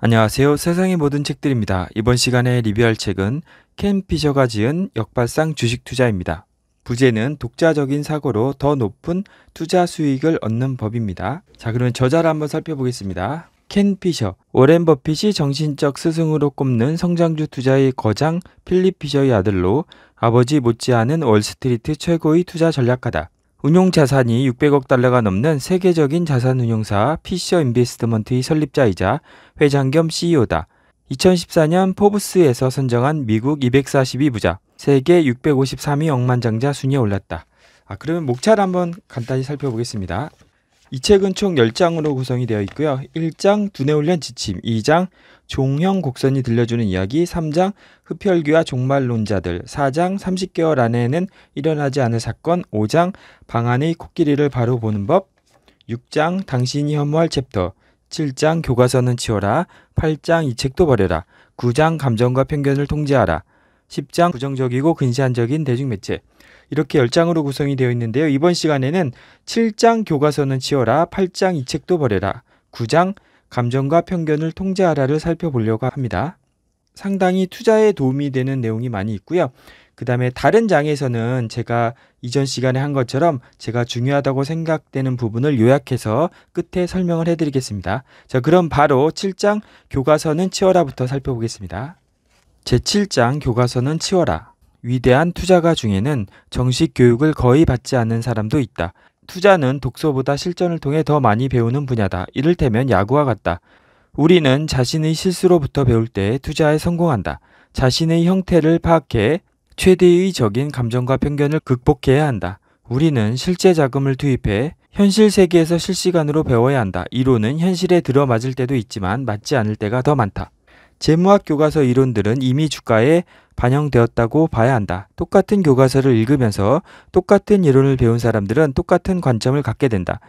안녕하세요. 세상의 모든 책들입니다. 이번 시간에 리뷰할 책은 켄 피셔가 지은 역발상 주식 투자입니다. 부제는 독자적인 사고로 더 높은 투자 수익을 얻는 법입니다. 자, 그러면 저자를 한번 살펴보겠습니다. 켄 피셔, 워렌 버핏이 정신적 스승으로 꼽는 성장주 투자의 거장 필립 피셔의 아들로 아버지 못지않은 월스트리트 최고의 투자 전략가다. 운용 자산이 600억 달러가 넘는 세계적인 자산 운용사 피셔 인베스트먼트의 설립자이자 회장 겸 CEO다. 2014년 포브스에서 선정한 미국 242 부자, 세계 653위 억만장자 순위에 올랐다. 아, 그러면 목차를 한번 간단히 살펴보겠습니다. 이 책은 총 10장으로 구성이 되어 있고요. 1장 두뇌훈련 지침, 2장 종형 곡선이 들려주는 이야기 3장 흡혈귀와 종말론자들 4장 30개월 안에는 일어나지 않을 사건 5장 방안의 코끼리를 바로 보는 법 6장 당신이 혐오할 챕터 7장 교과서는 치워라 8장 이 책도 버려라 9장 감정과 편견을 통제하라 10장 부정적이고 근시안적인 대중매체 이렇게 10장으로 구성이 되어 있는데요. 이번 시간에는 7장 교과서는 치워라 8장 이 책도 버려라 9장 감정과 편견을 통제하라를 살펴보려고 합니다. 상당히 투자에 도움이 되는 내용이 많이 있고요. 그 다음에 다른 장에서는 제가 이전 시간에 한 것처럼 제가 중요하다고 생각되는 부분을 요약해서 끝에 설명을 해드리겠습니다. 자, 그럼 바로 7장 교과서는 치워라부터 살펴보겠습니다. 제7장 교과서는 치워라. 위대한 투자가 중에는 정식 교육을 거의 받지 않는 사람도 있다. 투자는 독서보다 실전을 통해 더 많이 배우는 분야다. 이를테면 야구와 같다. 우리는 자신의 실수로부터 배울 때 투자에 성공한다. 자신의 형태를 파악해 최대의 적인 감정과 편견을 극복해야 한다. 우리는 실제 자금을 투입해 현실 세계에서 실시간으로 배워야 한다. 이론은 현실에 들어맞을 때도 있지만 맞지 않을 때가 더 많다. 재무학 교과서 이론들은 이미 주가에 반영되었다고 봐야 한다. 똑같은 교과서를 읽으면서 똑같은 이론을 배운 사람들은 똑같은 관점을 갖게 된다.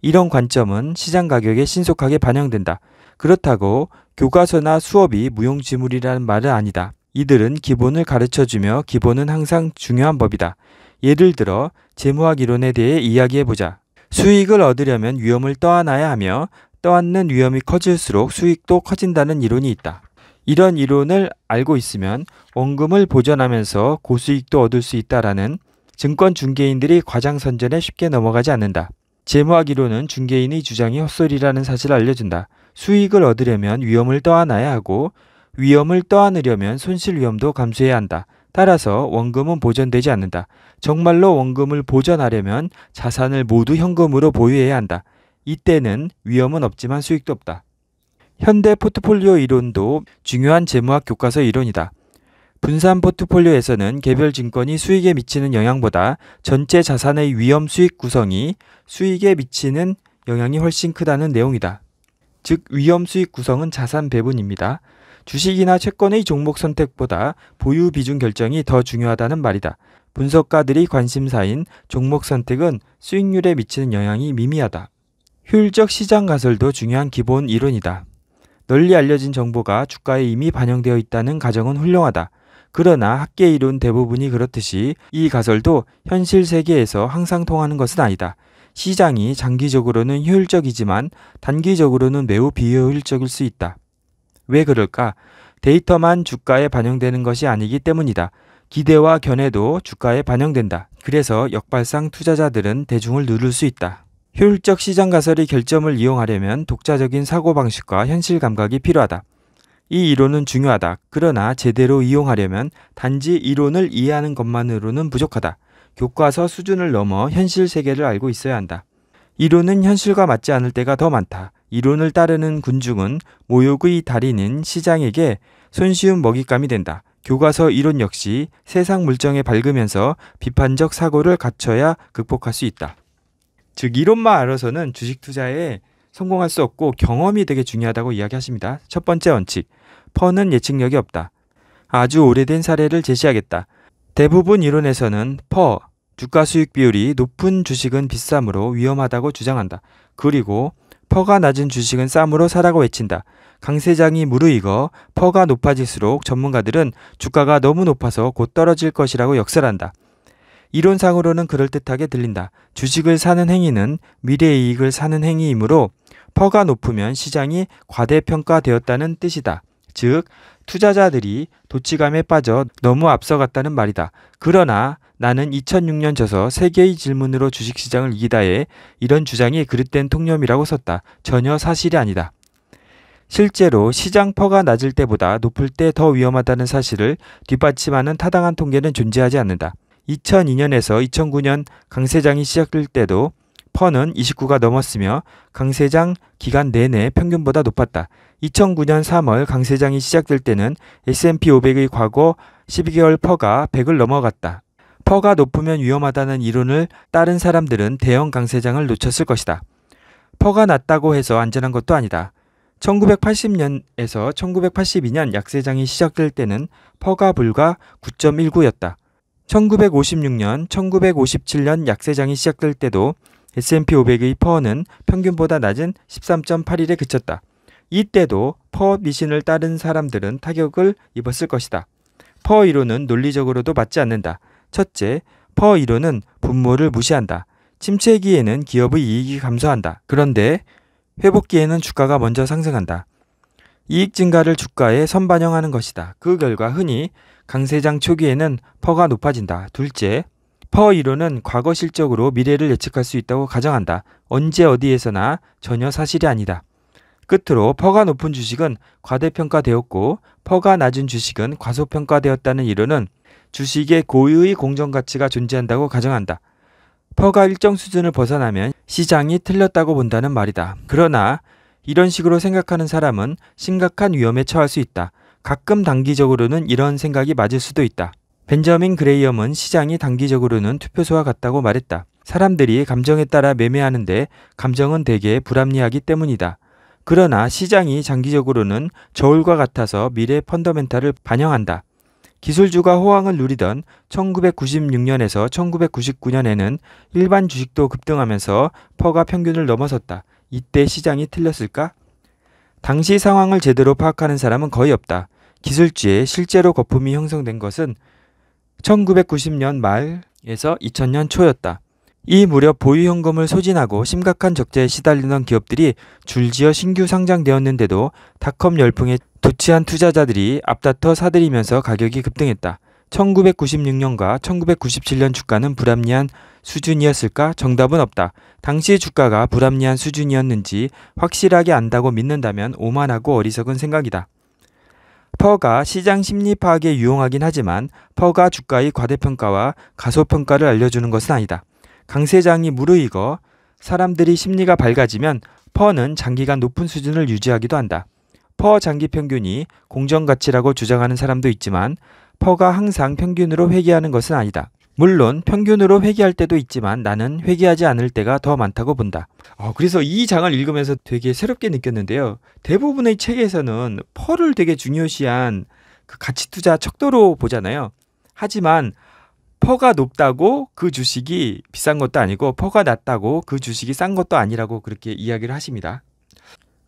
이런 관점은 시장 가격에 신속하게 반영된다. 그렇다고 교과서나 수업이 무용지물이라는 말은 아니다. 이들은 기본을 가르쳐주며 기본은 항상 중요한 법이다. 예를 들어 재무학 이론에 대해 이야기해보자. 수익을 얻으려면 위험을 떠안아야 하며 떠안는 위험이 커질수록 수익도 커진다는 이론이 있다. 이런 이론을 알고 있으면 원금을 보전하면서 고수익도 얻을 수 있다라는 증권 중개인들이 과장 선전에 쉽게 넘어가지 않는다. 재무학 이론은 중개인의 주장이 헛소리라는 사실을 알려준다. 수익을 얻으려면 위험을 떠안아야 하고 위험을 떠안으려면 손실 위험도 감수해야 한다. 따라서 원금은 보전되지 않는다. 정말로 원금을 보전하려면 자산을 모두 현금으로 보유해야 한다. 이때는 위험은 없지만 수익도 없다. 현대 포트폴리오 이론도 중요한 재무학 교과서 이론이다. 분산 포트폴리오에서는 개별 증권이 수익에 미치는 영향보다 전체 자산의 위험 수익 구성이 수익에 미치는 영향이 훨씬 크다는 내용이다. 즉, 위험 수익 구성은 자산 배분입니다. 주식이나 채권의 종목 선택보다 보유 비중 결정이 더 중요하다는 말이다. 분석가들이 관심사인 종목 선택은 수익률에 미치는 영향이 미미하다. 효율적 시장 가설도 중요한 기본 이론이다. 널리 알려진 정보가 주가에 이미 반영되어 있다는 가정은 훌륭하다. 그러나 학계 이론 대부분이 그렇듯이 이 가설도 현실 세계에서 항상 통하는 것은 아니다. 시장이 장기적으로는 효율적이지만 단기적으로는 매우 비효율적일 수 있다. 왜 그럴까? 데이터만 주가에 반영되는 것이 아니기 때문이다. 기대와 견해도 주가에 반영된다. 그래서 역발상 투자자들은 대중을 누를 수 있다. 효율적 시장 가설이 결점을 이용하려면 독자적인 사고방식과 현실 감각이 필요하다. 이 이론은 중요하다. 그러나 제대로 이용하려면 단지 이론을 이해하는 것만으로는 부족하다. 교과서 수준을 넘어 현실 세계를 알고 있어야 한다. 이론은 현실과 맞지 않을 때가 더 많다. 이론을 따르는 군중은 모욕의 달인인 시장에게 손쉬운 먹잇감이 된다. 교과서 이론 역시 세상 물정에 밝으면서 비판적 사고를 갖춰야 극복할 수 있다. 즉 이론만 알아서는 주식 투자에 성공할 수 없고 경험이 되게 중요하다고 이야기하십니다. 첫 번째 원칙. 퍼는 예측력이 없다. 아주 오래된 사례를 제시하겠다. 대부분 이론에서는 퍼, 주가 수익 비율이 높은 주식은 비싸므로 위험하다고 주장한다. 그리고 퍼가 낮은 주식은 싸므로 사라고 외친다. 강세장이 무르익어 퍼가 높아질수록 전문가들은 주가가 너무 높아서 곧 떨어질 것이라고 역설한다. 이론상으로는 그럴듯하게 들린다. 주식을 사는 행위는 미래 이익을 사는 행위이므로 퍼가 높으면 시장이 과대평가되었다는 뜻이다. 즉, 투자자들이 도치감에 빠져 너무 앞서갔다는 말이다. 그러나 나는 2006년 저서 세계의 질문으로 주식시장을 이기다에 이런 주장이 그릇된 통념이라고 썼다. 전혀 사실이 아니다. 실제로 시장 퍼가 낮을 때보다 높을 때 더 위험하다는 사실을 뒷받침하는 타당한 통계는 존재하지 않는다. 2002년에서 2009년 강세장이 시작될 때도 펀은 29가 넘었으며 강세장 기간 내내 평균보다 높았다. 2009년 3월 강세장이 시작될 때는 S&P 500의 과거 12개월 퍼가 100을 넘어갔다. 퍼가 높으면 위험하다는 이론을 따른 사람들은 대형 강세장을 놓쳤을 것이다. 퍼가 낮다고 해서 안전한 것도 아니다. 1980년에서 1982년 약세장이 시작될 때는 퍼가 불과 9.19였다. 1956년, 1957년 약세장이 시작될 때도 S&P 500의 퍼는 평균보다 낮은 13.81에 그쳤다. 이때도 퍼 미신을 따른 사람들은 타격을 입었을 것이다. 퍼 이론은 논리적으로도 맞지 않는다. 첫째, 퍼 이론은 분모를 무시한다. 침체기에는 기업의 이익이 감소한다. 그런데 회복기에는 주가가 먼저 상승한다. 이익 증가를 주가에 선반영하는 것이다. 그 결과 흔히 강세장 초기에는 퍼가 높아진다. 둘째, 퍼 이론은 과거 실적으로 미래를 예측할 수 있다고 가정한다. 언제 어디에서나 전혀 사실이 아니다. 끝으로 퍼가 높은 주식은 과대평가되었고 퍼가 낮은 주식은 과소평가되었다는 이론은 주식의 고유의 공정가치가 존재한다고 가정한다. 퍼가 일정 수준을 벗어나면 시장이 틀렸다고 본다는 말이다. 그러나 이런 식으로 생각하는 사람은 심각한 위험에 처할 수 있다. 가끔 단기적으로는 이런 생각이 맞을 수도 있다. 벤저민 그레이엄은 시장이 단기적으로는 투표소와 같다고 말했다. 사람들이 감정에 따라 매매하는데 감정은 대개 불합리하기 때문이다. 그러나 시장이 장기적으로는 저울과 같아서 미래 펀더멘탈을 반영한다. 기술주가 호황을 누리던 1996년에서 1999년에는 일반 주식도 급등하면서 퍼가 평균을 넘어섰다. 이때 시장이 틀렸을까? 당시 상황을 제대로 파악하는 사람은 거의 없다. 기술지에 실제로 거품이 형성된 것은 1990년 말에서 2000년 초였다. 이 무렵 보유 현금을 소진하고 심각한 적재에 시달리던 기업들이 줄지어 신규 상장되었는데도 닷컴 열풍에 도취한 투자자들이 앞다퉈 사들이면서 가격이 급등했다. 1996년과 1997년 주가는 불합리한 수준이었을까? 정답은 없다. 당시 주가가 불합리한 수준이었는지 확실하게 안다고 믿는다면 오만하고 어리석은 생각이다. 퍼가 시장 심리 파악에 유용하긴 하지만 퍼가 주가의 과대평가와 가소평가를 알려주는 것은 아니다. 강 세장이 무르익어 사람들이 심리가 밝아지면 퍼는 장기간 높은 수준을 유지하기도 한다. 퍼 장기 평균이 공정 가치라고 주장하는 사람도 있지만 퍼가 항상 평균으로 회귀하는 것은 아니다. 물론 평균으로 회귀할 때도 있지만 나는 회귀하지 않을 때가 더 많다고 본다. 어, 그래서 이 장을 읽으면서 되게 새롭게 느꼈는데요. 대부분의 책에서는 퍼를 되게 중요시한 그 가치 투자 척도로 보잖아요. 하지만 퍼가 높다고 그 주식이 비싼 것도 아니고 퍼가 낮다고 그 주식이 싼 것도 아니라고 그렇게 이야기를 하십니다.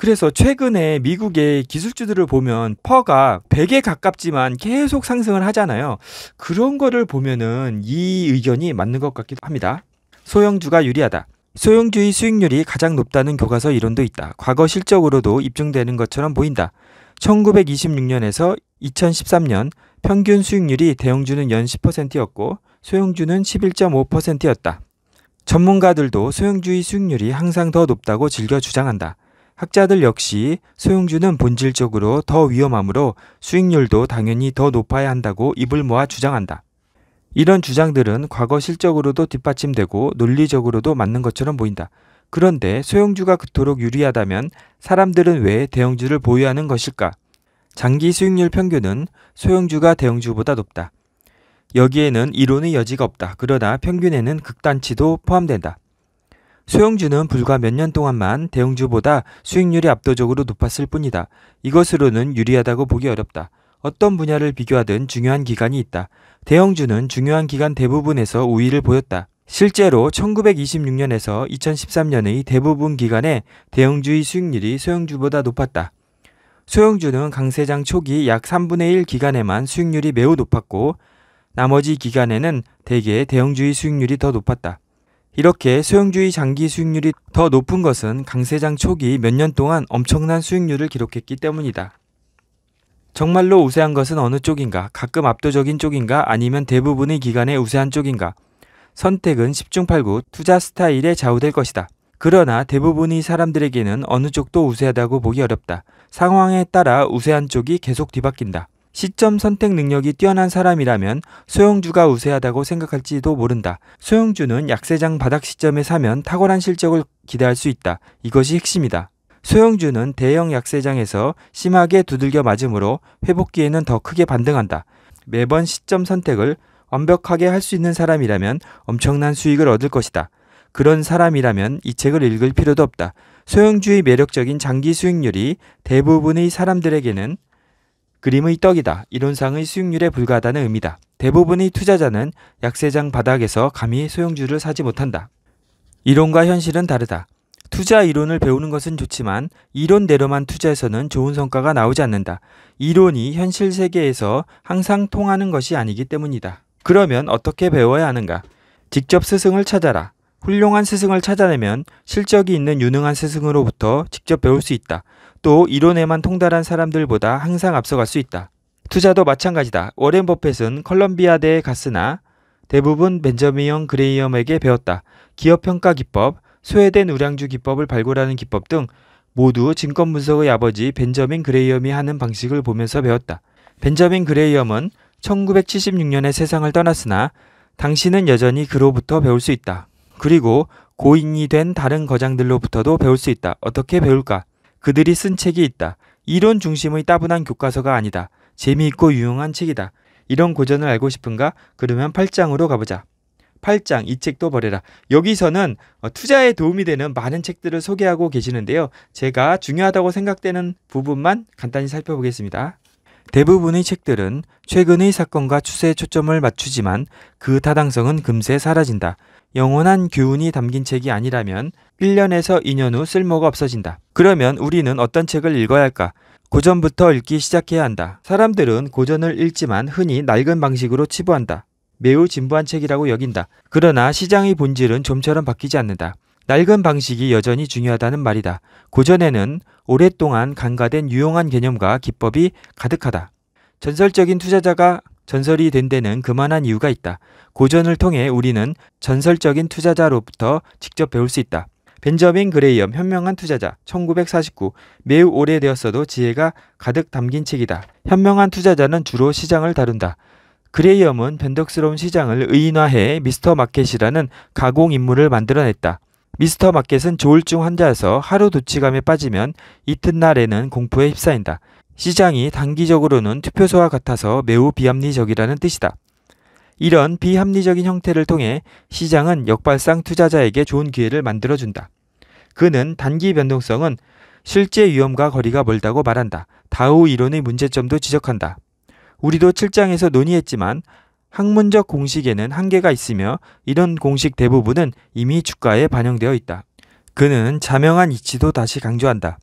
그래서 최근에 미국의 기술주들을 보면 퍼가 100에 가깝지만 계속 상승을 하잖아요. 그런 거를 보면은 이 의견이 맞는 것 같기도 합니다. 소형주가 유리하다. 소형주의 수익률이 가장 높다는 교과서 이론도 있다. 과거 실적으로도 입증되는 것처럼 보인다. 1926년에서 2013년 평균 수익률이 대형주는 연 10%였고 소형주는 11.5%였다. 전문가들도 소형주의 수익률이 항상 더 높다고 즐겨 주장한다. 학자들 역시 소형주는 본질적으로 더 위험하므로 수익률도 당연히 더 높아야 한다고 입을 모아 주장한다. 이런 주장들은 과거 실적으로도 뒷받침되고 논리적으로도 맞는 것처럼 보인다. 그런데 소형주가 그토록 유리하다면 사람들은 왜 대형주를 보유하는 것일까? 장기 수익률 평균은 소형주가 대형주보다 높다. 여기에는 이론의 여지가 없다. 그러나 평균에는 극단치도 포함된다. 소형주는 불과 몇 년 동안만 대형주보다 수익률이 압도적으로 높았을 뿐이다. 이것으로는 유리하다고 보기 어렵다. 어떤 분야를 비교하든 중요한 기간이 있다. 대형주는 중요한 기간 대부분에서 우위를 보였다. 실제로 1926년에서 2013년의 대부분 기간에 대형주의 수익률이 소형주보다 높았다. 소형주는 강세장 초기 약 3분의 1 기간에만 수익률이 매우 높았고 나머지 기간에는 대개 대형주의 수익률이 더 높았다. 이렇게 소형주의 장기 수익률이 더 높은 것은 강세장 초기 몇 년 동안 엄청난 수익률을 기록했기 때문이다. 정말로 우세한 것은 어느 쪽인가? 가끔 압도적인 쪽인가? 아니면 대부분의 기간에 우세한 쪽인가? 선택은 10중 8구 투자 스타일에 좌우될 것이다. 그러나 대부분의 사람들에게는 어느 쪽도 우세하다고 보기 어렵다. 상황에 따라 우세한 쪽이 계속 뒤바뀐다. 시점 선택 능력이 뛰어난 사람이라면 소형주가 우세하다고 생각할지도 모른다. 소형주는 약세장 바닥 시점에 사면 탁월한 실적을 기대할 수 있다. 이것이 핵심이다. 소형주는 대형 약세장에서 심하게 두들겨 맞으므로 회복기에는 더 크게 반등한다. 매번 시점 선택을 완벽하게 할 수 있는 사람이라면 엄청난 수익을 얻을 것이다. 그런 사람이라면 이 책을 읽을 필요도 없다. 소형주의 매력적인 장기 수익률이 대부분의 사람들에게는 그림의 떡이다. 이론상의 수익률에 불과하다는 의미다. 대부분의 투자자는 약세장 바닥에서 감히 소형주를 사지 못한다. 이론과 현실은 다르다. 투자 이론을 배우는 것은 좋지만 이론대로만 투자해서는 좋은 성과가 나오지 않는다. 이론이 현실 세계에서 항상 통하는 것이 아니기 때문이다. 그러면 어떻게 배워야 하는가? 직접 스승을 찾아라. 훌륭한 스승을 찾아내면 실적이 있는 유능한 스승으로부터 직접 배울 수 있다. 또 이론에만 통달한 사람들보다 항상 앞서갈 수 있다. 투자도 마찬가지다. 워렌 버펫은 컬럼비아대에 갔으나 대부분 벤저민형 그레이엄에게 배웠다. 기업평가 기법, 스웨덴 우량주 기법을 발굴하는 기법 등 모두 증권 분석의 아버지 벤저민 그레이엄이 하는 방식을 보면서 배웠다. 벤저민 그레이엄은 1976년에 세상을 떠났으나 당신은 여전히 그로부터 배울 수 있다. 그리고 고인이 된 다른 거장들로부터도 배울 수 있다. 어떻게 배울까? 그들이 쓴 책이 있다. 이론 중심의 따분한 교과서가 아니다. 재미있고 유용한 책이다. 이런 고전을 알고 싶은가? 그러면 8장으로 가보자. 8장 이 책도 버려라. 여기서는 어, 투자에 도움이 되는 많은 책들을 소개하고 계시는데요. 제가 중요하다고 생각되는 부분만 간단히 살펴보겠습니다. 대부분의 책들은 최근의 사건과 추세에 초점을 맞추지만 그 타당성은 금세 사라진다. 영원한 교훈이 담긴 책이 아니라면 1년에서 2년 후 쓸모가 없어진다. 그러면 우리는 어떤 책을 읽어야 할까? 고전부터 읽기 시작해야 한다. 사람들은 고전을 읽지만 흔히 낡은 방식으로 치부한다. 매우 진부한 책이라고 여긴다. 그러나 시장의 본질은 좀처럼 바뀌지 않는다. 낡은 방식이 여전히 중요하다는 말이다. 고전에는 오랫동안 간과된 유용한 개념과 기법이 가득하다. 전설적인 투자자가 전설이 된 데는 그만한 이유가 있다. 고전을 통해 우리는 전설적인 투자자로부터 직접 배울 수 있다. 벤저민 그레이엄 현명한 투자자 1949 매우 오래되었어도 지혜가 가득 담긴 책이다. 현명한 투자자는 주로 시장을 다룬다. 그레이엄은 변덕스러운 시장을 의인화해 미스터 마켓이라는 가공 인물을 만들어냈다. 미스터 마켓은 조울증 환자에서 하루 도치감에 빠지면 이튿날에는 공포에 휩싸인다. 시장이 단기적으로는 투표소와 같아서 매우 비합리적이라는 뜻이다. 이런 비합리적인 형태를 통해 시장은 역발상 투자자에게 좋은 기회를 만들어준다. 그는 단기 변동성은 실제 위험과 거리가 멀다고 말한다. 다우 이론의 문제점도 지적한다. 우리도 7장에서 논의했지만 학문적 공식에는 한계가 있으며 이런 공식 대부분은 이미 주가에 반영되어 있다. 그는 자명한 이치도 다시 강조한다.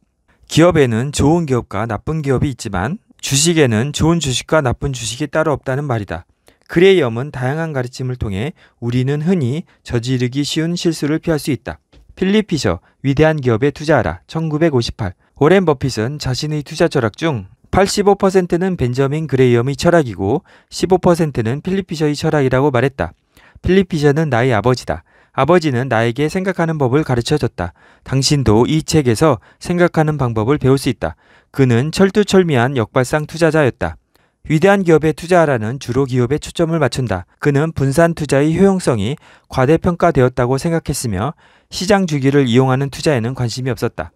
기업에는 좋은 기업과 나쁜 기업이 있지만 주식에는 좋은 주식과 나쁜 주식이 따로 없다는 말이다. 그레이 엄은 다양한 가르침을 통해 우리는 흔히 저지르기 쉬운 실수를 피할 수 있다. 필리 피셔, 위대한 기업에 투자하라. 1958. 오렌 버핏은 자신의 투자 철학 중 85%는 벤저민 그레이엄의 철학이고 15%는 필리 피셔의 철학이라고 말했다. 필리 피셔는 나의 아버지다. 아버지는 나에게 생각하는 법을 가르쳐 줬다. 당신도 이 책에서 생각하는 방법을 배울 수 있다. 그는 철두철미한 역발상 투자자였다. 위대한 기업에 투자하라는 주로 기업에 초점을 맞춘다. 그는 분산 투자의 효용성이 과대평가되었다고 생각했으며 시장 주기를 이용하는 투자에는 관심이 없었다.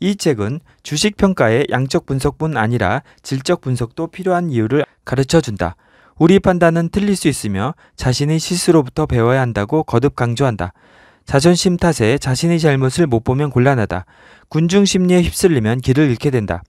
이 책은 주식 평가의 양적 분석뿐 아니라 질적 분석도 필요한 이유를 가르쳐 준다. 우리 판단은 틀릴 수 있으며 자신의 실수로부터 배워야 한다고 거듭 강조한다. 자존심 탓에 자신의 잘못을 못 보면 곤란하다. 군중 심리에 휩쓸리면 길을 잃게 된다.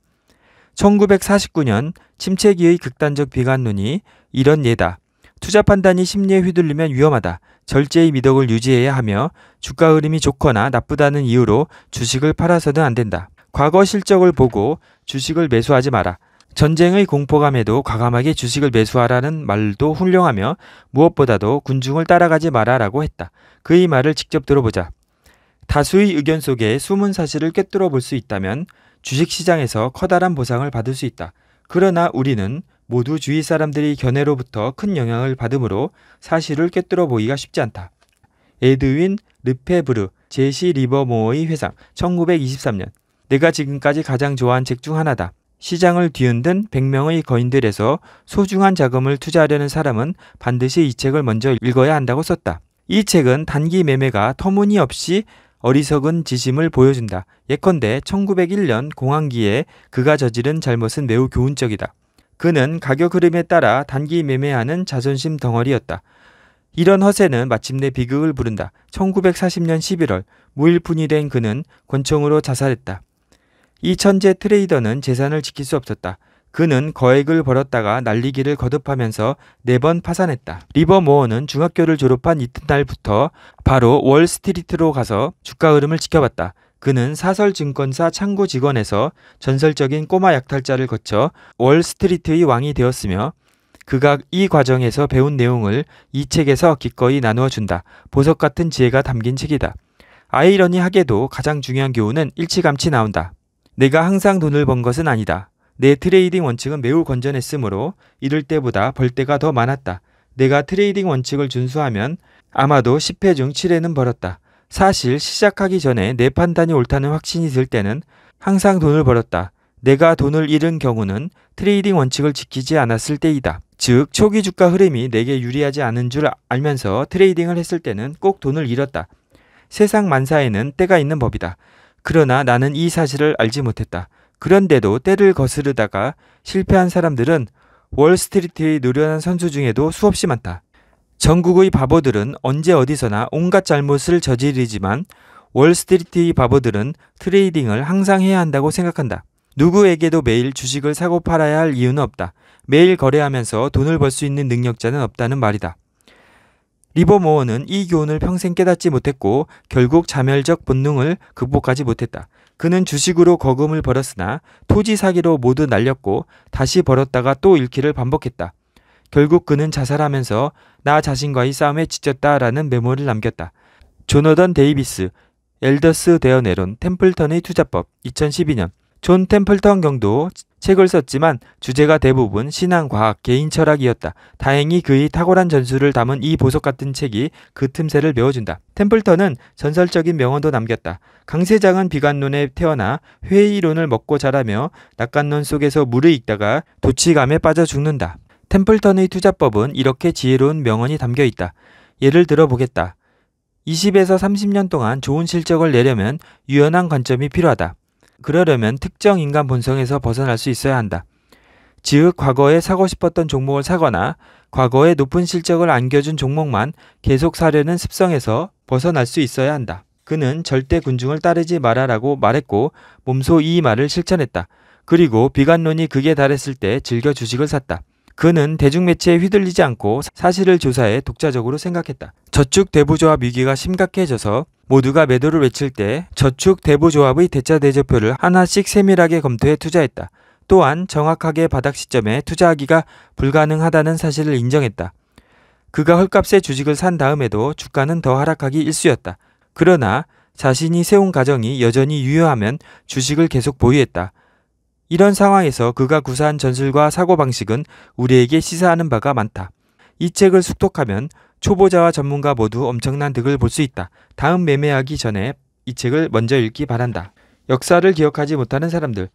1949년 침체기의 극단적 비관론이 이런 예다. 투자 판단이 심리에 휘둘리면 위험하다. 절제의 미덕을 유지해야 하며 주가 흐름이 좋거나 나쁘다는 이유로 주식을 팔아서는 안 된다. 과거 실적을 보고 주식을 매수하지 마라. 전쟁의 공포감에도 과감하게 주식을 매수하라는 말도 훌륭하며 무엇보다도 군중을 따라가지 마라라고 했다. 그의 말을 직접 들어보자. 다수의 의견 속에 숨은 사실을 꿰뚫어 볼 수 있다면 주식시장에서 커다란 보상을 받을 수 있다. 그러나 우리는 모두 주위 사람들이 견해로부터 큰 영향을 받으므로 사실을 꿰뚫어 보기가 쉽지 않다. 에드윈 르페브르 제시 리버모어의 회상 1923년 내가 지금까지 가장 좋아한 책 중 하나다. 시장을 뒤흔든 100명의 거인들에서 소중한 자금을 투자하려는 사람은 반드시 이 책을 먼저 읽어야 한다고 썼다. 이 책은 단기 매매가 터무니없이 어리석은 지심을 보여준다. 예컨대 1901년 공황기에 그가 저지른 잘못은 매우 교훈적이다. 그는 가격 흐름에 따라 단기 매매하는 자존심 덩어리였다. 이런 허세는 마침내 비극을 부른다. 1940년 11월 무일푼이 된 그는 권총으로 자살했다. 이 천재 트레이더는 재산을 지킬 수 없었다. 그는 거액을 벌었다가 날리기를 거듭하면서 네 번 파산했다. 리버 모어는 중학교를 졸업한 이튿날부터 바로 월스트리트로 가서 주가 흐름을 지켜봤다. 그는 사설증권사 창구 직원에서 전설적인 꼬마 약탈자를 거쳐 월스트리트의 왕이 되었으며 그가 이 과정에서 배운 내용을 이 책에서 기꺼이 나누어 준다. 보석 같은 지혜가 담긴 책이다. 아이러니하게도 가장 중요한 교훈은 일찌감치 나온다. 내가 항상 돈을 번 것은 아니다. 내 트레이딩 원칙은 매우 건전했으므로 이럴 때보다 벌 때가 더 많았다. 내가 트레이딩 원칙을 준수하면 아마도 10회 중 7회는 벌었다. 사실 시작하기 전에 내 판단이 옳다는 확신이 들 때는 항상 돈을 벌었다. 내가 돈을 잃은 경우는 트레이딩 원칙을 지키지 않았을 때이다. 즉, 초기 주가 흐름이 내게 유리하지 않은 줄 알면서 트레이딩을 했을 때는 꼭 돈을 잃었다. 세상 만사에는 때가 있는 법이다. 그러나 나는 이 사실을 알지 못했다. 그런데도 때를 거스르다가 실패한 사람들은 월스트리트의 노련한 선수 중에도 수없이 많다. 전국의 바보들은 언제 어디서나 온갖 잘못을 저지르지만 월스트리트의 바보들은 트레이딩을 항상 해야 한다고 생각한다. 누구에게도 매일 주식을 사고 팔아야 할 이유는 없다. 매일 거래하면서 돈을 벌 수 있는 능력자는 없다는 말이다. 리버모어는 이 교훈을 평생 깨닫지 못했고 결국 자멸적 본능을 극복하지 못했다. 그는 주식으로 거금을 벌었으나 토지 사기로 모두 날렸고 다시 벌었다가 또 잃기를 반복했다. 결국 그는 자살하면서 나 자신과의 싸움에 지쳤다라는 메모를 남겼다. 존너던 데이비스, 엘더스 데어네론, 템플턴의 투자법 2012년 존 템플턴 경도 책을 썼지만 주제가 대부분 신앙, 과학, 개인 철학이었다. 다행히 그의 탁월한 전술을 담은 이 보석 같은 책이 그 틈새를 메워준다. 템플턴은 전설적인 명언도 남겼다. 강세장은 비관론에 태어나 회의론을 먹고 자라며 낙관론 속에서 물을 익다가 도치감에 빠져 죽는다. 템플턴의 투자법은 이렇게 지혜로운 명언이 담겨 있다. 예를 들어보겠다. 20에서 30년 동안 좋은 실적을 내려면 유연한 관점이 필요하다. 그러려면 특정 인간 본성에서 벗어날 수 있어야 한다. 즉 과거에 사고 싶었던 종목을 사거나 과거에 높은 실적을 안겨준 종목만 계속 사려는 습성에서 벗어날 수 있어야 한다. 그는 절대 군중을 따르지 말아라고 말했고 몸소 이 말을 실천했다. 그리고 비관론이 극에 달했을 때 즐겨 주식을 샀다. 그는 대중매체에 휘둘리지 않고 사실을 조사해 독자적으로 생각했다. 저축 대부조합 위기가 심각해져서 모두가 매도를 외칠 때 저축 대부조합의 대차 대조표를 하나씩 세밀하게 검토해 투자했다. 또한 정확하게 바닥 시점에 투자하기가 불가능하다는 사실을 인정했다. 그가 헐값에 주식을 산 다음에도 주가는 더 하락하기 일쑤였다. 그러나 자신이 세운 가정이 여전히 유효하면 주식을 계속 보유했다. 이런 상황에서 그가 구사한 전술과 사고방식은 우리에게 시사하는 바가 많다. 이 책을 숙독하면 초보자와 전문가 모두 엄청난 득을 볼 수 있다. 다음 매매하기 전에 이 책을 먼저 읽기 바란다. 역사를 기억하지 못하는 사람들.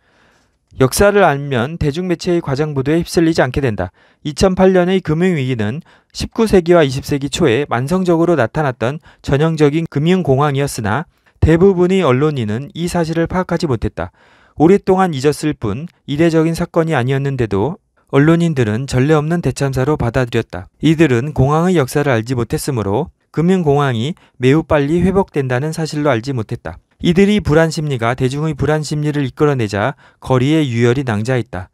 역사를 알면 대중매체의 과장부도에 휩쓸리지 않게 된다. 2008년의 금융위기는 19세기와 20세기 초에 만성적으로 나타났던 전형적인 금융공황이었으나 대부분의 언론인은 이 사실을 파악하지 못했다. 오랫동안 잊었을 뿐 이례적인 사건이 아니었는데도 언론인들은 전례 없는 대참사로 받아들였다. 이들은 공항의 역사를 알지 못했으므로 금융공항이 매우 빨리 회복된다는 사실로 알지 못했다. 이들이 불안 심리가 대중의 불안 심리를 이끌어내자 거리에 유혈이 낭자했다.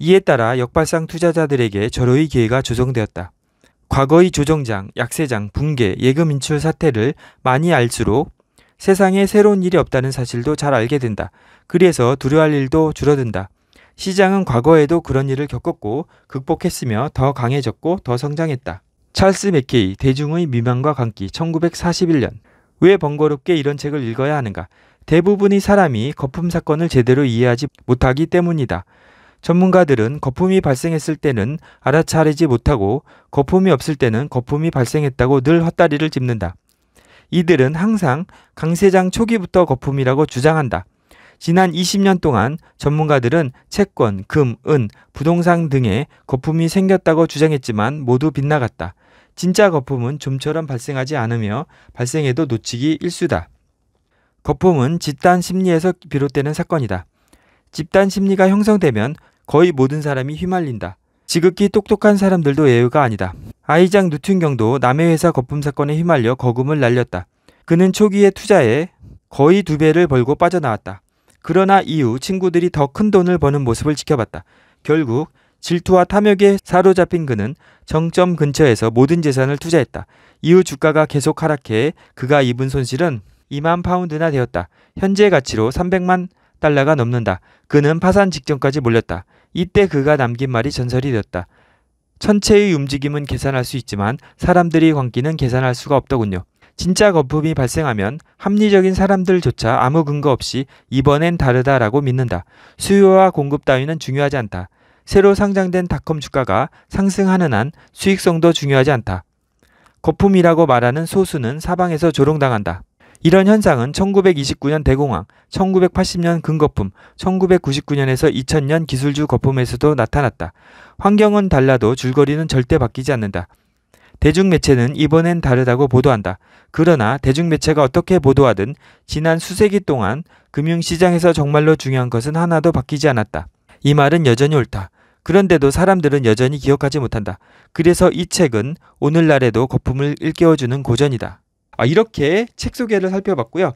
이에 따라 역발상 투자자들에게 절호의 기회가 조성되었다. 과거의 조정장, 약세장, 붕괴, 예금 인출 사태를 많이 알수록 세상에 새로운 일이 없다는 사실도 잘 알게 된다. 그래서 두려워할 일도 줄어든다. 시장은 과거에도 그런 일을 겪었고 극복했으며 더 강해졌고 더 성장했다. 찰스 맥케이 대중의 미망과 감기 1941년 왜 번거롭게 이런 책을 읽어야 하는가? 대부분의 사람이 거품 사건을 제대로 이해하지 못하기 때문이다. 전문가들은 거품이 발생했을 때는 알아차리지 못하고 거품이 없을 때는 거품이 발생했다고 늘 헛다리를 짚는다. 이들은 항상 강세장 초기부터 거품이라고 주장한다. 지난 20년 동안 전문가들은 채권, 금, 은, 부동산 등에 거품이 생겼다고 주장했지만 모두 빗나갔다. 진짜 거품은 좀처럼 발생하지 않으며 발생해도 놓치기 일수다. 거품은 집단 심리에서 비롯되는 사건이다. 집단 심리가 형성되면 거의 모든 사람이 휘말린다. 지극히 똑똑한 사람들도 예외가 아니다. 아이작 누튼경도 남의 회사 거품 사건에 휘말려 거금을 날렸다. 그는 초기에 투자해 거의 두 배를 벌고 빠져나왔다. 그러나 이후 친구들이 더 큰 돈을 버는 모습을 지켜봤다. 결국 질투와 탐욕에 사로잡힌 그는 정점 근처에서 모든 재산을 투자했다. 이후 주가가 계속 하락해 그가 입은 손실은 2만 파운드나 되었다. 현재 가치로 300만 달러가 넘는다. 그는 파산 직전까지 몰렸다. 이때 그가 남긴 말이 전설이 되었다. 천체의 움직임은 계산할 수 있지만 사람들이 관계는 계산할 수가 없더군요. 진짜 거품이 발생하면 합리적인 사람들조차 아무 근거 없이 이번엔 다르다라고 믿는다. 수요와 공급 따위는 중요하지 않다. 새로 상장된 닷컴 주가가 상승하는 한 수익성도 중요하지 않다. 거품이라고 말하는 소수는 사방에서 조롱당한다. 이런 현상은 1929년 대공황, 1980년 금거품, 1999년에서 2000년 기술주 거품에서도 나타났다. 환경은 달라도 줄거리는 절대 바뀌지 않는다. 대중매체는 이번엔 다르다고 보도한다. 그러나 대중매체가 어떻게 보도하든 지난 수세기 동안 금융시장에서 정말로 중요한 것은 하나도 바뀌지 않았다. 이 말은 여전히 옳다. 그런데도 사람들은 여전히 기억하지 못한다. 그래서 이 책은 오늘날에도 거품을 일깨워주는 고전이다. 아, 이렇게 책 소개를 살펴봤고요.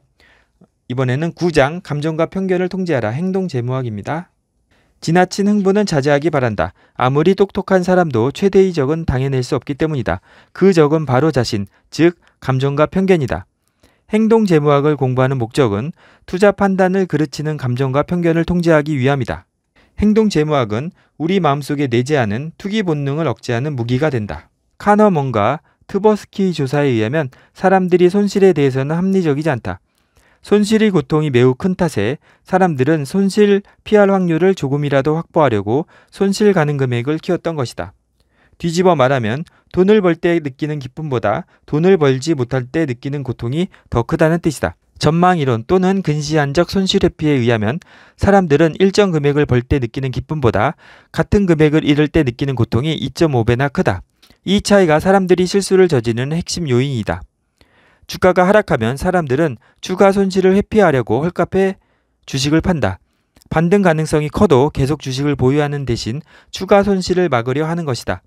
이번에는 9장 감정과 편견을 통제하라 행동 제모학입니다. 지나친 흥분은 자제하기 바란다. 아무리 똑똑한 사람도 최대의 적은 당해낼 수 없기 때문이다. 그 적은 바로 자신, 즉 감정과 편견이다. 행동 재무학을 공부하는 목적은 투자 판단을 그르치는 감정과 편견을 통제하기 위함이다. 행동 재무학은 우리 마음속에 내재하는 투기 본능을 억제하는 무기가 된다. 카너먼과 투버스키 조사에 의하면 사람들이 손실에 대해서는 합리적이지 않다. 손실의 고통이 매우 큰 탓에 사람들은 손실 피할 확률을 조금이라도 확보하려고 손실 가능 금액을 키웠던 것이다. 뒤집어 말하면 돈을 벌 때 느끼는 기쁨보다 돈을 벌지 못할 때 느끼는 고통이 더 크다는 뜻이다. 전망이론 또는 근시안적 손실회피에 의하면 사람들은 일정 금액을 벌 때 느끼는 기쁨보다 같은 금액을 잃을 때 느끼는 고통이 2.5배나 크다. 이 차이가 사람들이 실수를 저지르는 핵심 요인이다. 주가가 하락하면 사람들은 추가 손실을 회피하려고 헐값에 주식을 판다. 반등 가능성이 커도 계속 주식을 보유하는 대신 추가 손실을 막으려 하는 것이다.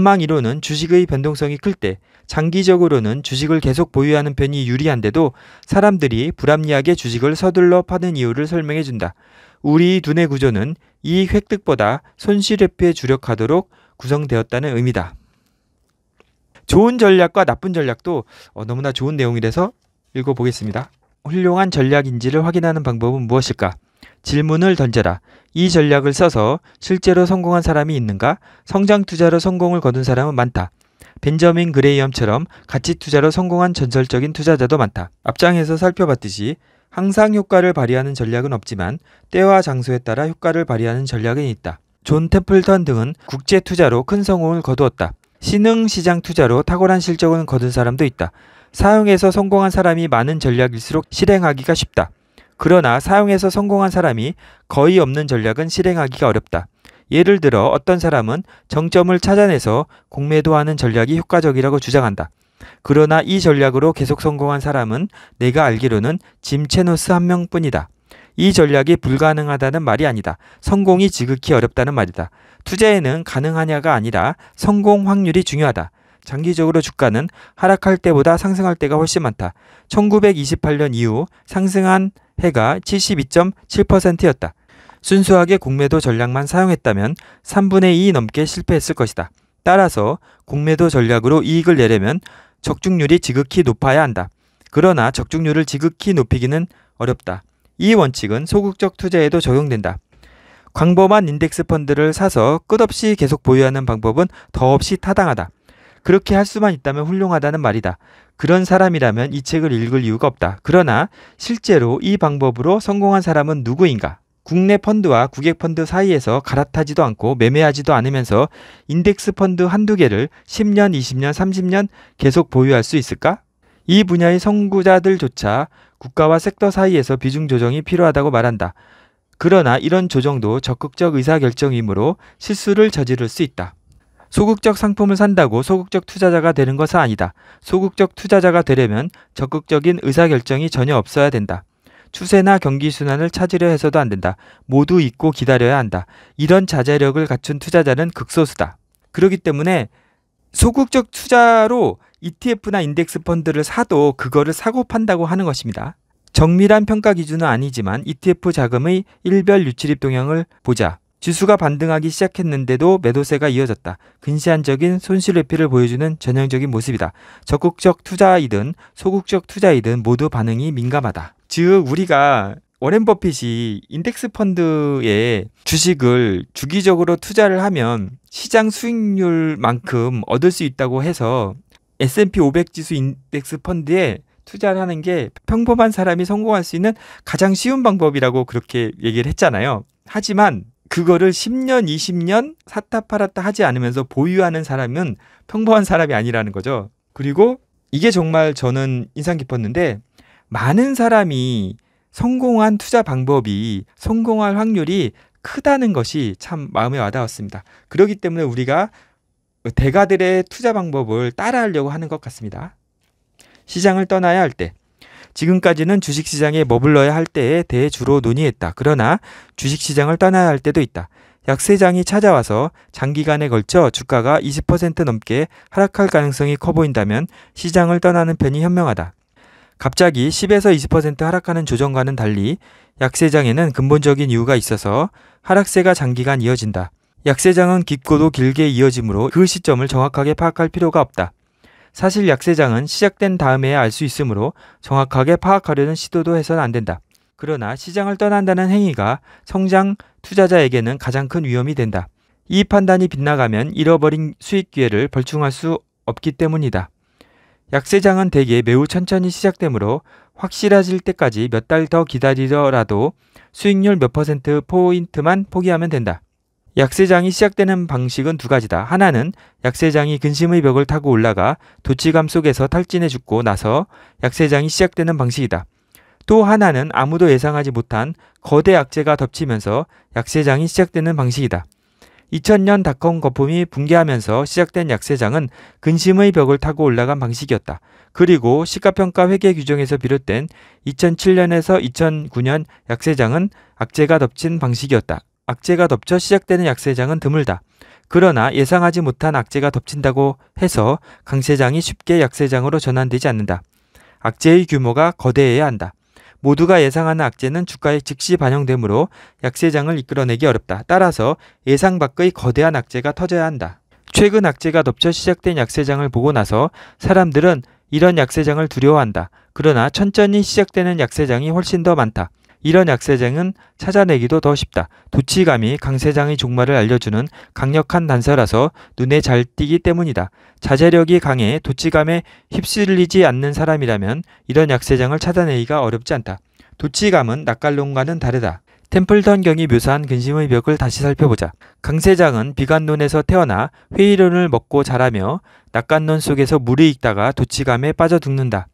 전망 이론은 주식의 변동성이 클 때 장기적으로는 주식을 계속 보유하는 편이 유리한데도 사람들이 불합리하게 주식을 서둘러 파는 이유를 설명해 준다. 우리 두뇌 구조는 이익 획득보다 손실 회피에 주력하도록 구성되었다는 의미다. 좋은 전략과 나쁜 전략도 어, 너무나 좋은 내용이돼서 읽어보겠습니다. 훌륭한 전략인지를 확인하는 방법은 무엇일까? 질문을 던져라. 이 전략을 써서 실제로 성공한 사람이 있는가? 성장 투자로 성공을 거둔 사람은 많다. 벤저민 그레이엄처럼 가치 투자로 성공한 전설적인 투자자도 많다. 앞장에서 살펴봤듯이 항상 효과를 발휘하는 전략은 없지만 때와 장소에 따라 효과를 발휘하는 전략은 있다. 존 템플턴 등은 국제 투자로 큰 성공을 거두었다. 신흥시장 투자로 탁월한 실적은 거둔 사람도 있다. 사용해서 성공한 사람이 많은 전략일수록 실행하기가 쉽다. 그러나 사용해서 성공한 사람이 거의 없는 전략은 실행하기가 어렵다. 예를 들어 어떤 사람은 정점을 찾아내서 공매도하는 전략이 효과적이라고 주장한다. 그러나 이 전략으로 계속 성공한 사람은 내가 알기로는 짐 체노스 한 명뿐이다. 이 전략이 불가능하다는 말이 아니다. 성공이 지극히 어렵다는 말이다. 투자에는 가능하냐가 아니라 성공 확률이 중요하다. 장기적으로 주가는 하락할 때보다 상승할 때가 훨씬 많다. 1928년 이후 상승한 해가 72.7%였다. 순수하게 공매도 전략만 사용했다면 3분의 2 넘게 실패했을 것이다. 따라서 공매도 전략으로 이익을 내려면 적중률이 지극히 높아야 한다. 그러나 적중률을 지극히 높이기는 어렵다. 이 원칙은 소극적 투자에도 적용된다. 광범한 인덱스 펀드를 사서 끝없이 계속 보유하는 방법은 더없이 타당하다. 그렇게 할 수만 있다면 훌륭하다는 말이다. 그런 사람이라면 이 책을 읽을 이유가 없다. 그러나 실제로 이 방법으로 성공한 사람은 누구인가? 국내 펀드와 국외 펀드 사이에서 갈아타지도 않고 매매하지도 않으면서 인덱스 펀드 한두 개를 10년, 20년, 30년 계속 보유할 수 있을까? 이 분야의 선구자들조차 국가와 섹터 사이에서 비중 조정이 필요하다고 말한다. 그러나 이런 조정도 적극적 의사결정이므로 실수를 저지를 수 있다. 소극적 상품을 산다고 소극적 투자자가 되는 것은 아니다. 소극적 투자자가 되려면 적극적인 의사결정이 전혀 없어야 된다. 추세나 경기순환을 찾으려 해서도 안 된다. 모두 잊고 기다려야 한다. 이런 자제력을 갖춘 투자자는 극소수다. 그렇기 때문에 소극적 투자로 ETF나 인덱스 펀드를 사도 그거를 사고 판다고 하는 것입니다. 정밀한 평가 기준은 아니지만 ETF 자금의 일별 유출입 동향을 보자. 지수가 반등하기 시작했는데도 매도세가 이어졌다. 근시안적인 손실 회피를 보여주는 전형적인 모습이다. 적극적 투자이든 소극적 투자이든 모두 반응이 민감하다. 즉 우리가 워렌 버핏이 인덱스 펀드에 주식을 주기적으로 투자를 하면 시장 수익률만큼 얻을 수 있다고 해서 S&P 500 지수 인덱스 펀드에 투자를 하는 게 평범한 사람이 성공할 수 있는 가장 쉬운 방법이라고 그렇게 얘기를 했잖아요. 하지만 그거를 10년, 20년 샀다 팔았다 하지 않으면서 보유하는 사람은 평범한 사람이 아니라는 거죠. 그리고 이게 정말 저는 인상 깊었는데 많은 사람이 성공한 투자 방법이 성공할 확률이 크다는 것이 참 마음에 와닿았습니다. 그러기 때문에 우리가 대가들의 투자 방법을 따라하려고 하는 것 같습니다. 시장을 떠나야 할 때, 지금까지는 주식시장에 머물러야 할 때에 대해 주로 논의했다. 그러나 주식시장을 떠나야 할 때도 있다. 약세장이 찾아와서 장기간에 걸쳐 주가가 20% 넘게 하락할 가능성이 커 보인다면 시장을 떠나는 편이 현명하다. 갑자기 10에서 20% 하락하는 조정과는 달리 약세장에는 근본적인 이유가 있어서 하락세가 장기간 이어진다. 약세장은 깊고도 길게 이어지므로 그 시점을 정확하게 파악할 필요가 없다. 사실 약세장은 시작된 다음에야 알 수 있으므로 정확하게 파악하려는 시도도 해선 안 된다. 그러나 시장을 떠난다는 행위가 성장 투자자에게는 가장 큰 위험이 된다. 이 판단이 빗나가면 잃어버린 수익 기회를 벌충할 수 없기 때문이다. 약세장은 대개 매우 천천히 시작되므로 확실해질 때까지 몇 달 더 기다리더라도 수익률 몇 퍼센트 포인트만 포기하면 된다. 약세장이 시작되는 방식은 두 가지다. 하나는 약세장이 근심의 벽을 타고 올라가 도치감 속에서 탈진해 죽고 나서 약세장이 시작되는 방식이다. 또 하나는 아무도 예상하지 못한 거대 악재가 덮치면서 약세장이 시작되는 방식이다. 2000년 닷컴 거품이 붕괴하면서 시작된 약세장은 근심의 벽을 타고 올라간 방식이었다. 그리고 시가평가 회계 규정에서 비롯된 2007년에서 2009년 약세장은 악재가 덮친 방식이었다. 악재가 덮쳐 시작되는 약세장은 드물다. 그러나 예상하지 못한 악재가 덮친다고 해서 강세장이 쉽게 약세장으로 전환되지 않는다. 악재의 규모가 거대해야 한다. 모두가 예상하는 악재는 주가에 즉시 반영되므로 약세장을 이끌어내기 어렵다. 따라서 예상 밖의 거대한 악재가 터져야 한다. 최근 악재가 덮쳐 시작된 약세장을 보고 나서 사람들은 이런 약세장을 두려워한다. 그러나 천천히 시작되는 약세장이 훨씬 더 많다. 이런 약세장은 찾아내기도 더 쉽다. 도치감이 강세장의 종말을 알려주는 강력한 단서라서 눈에 잘 띄기 때문이다. 자제력이 강해 도치감에 휩쓸리지 않는 사람이라면 이런 약세장을 찾아내기가 어렵지 않다. 도치감은 낙관론과는 다르다. 템플턴경이 묘사한 근심의 벽을 다시 살펴보자. 강세장은 비관론에서 태어나 회의론을 먹고 자라며 낙관론 속에서 물이 익다가 도치감에 빠져죽는다.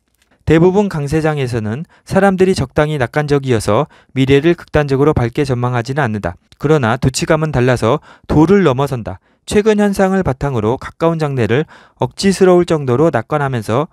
대부분 강세장에서는 사람들이 적당히 낙관적이어서 미래를 극단적으로 밝게 전망하지는 않는다. 그러나 도치감은 달라서 도를 넘어선다. 최근 현상을 바탕으로 가까운 장래를 억지스러울 정도로 낙관하면서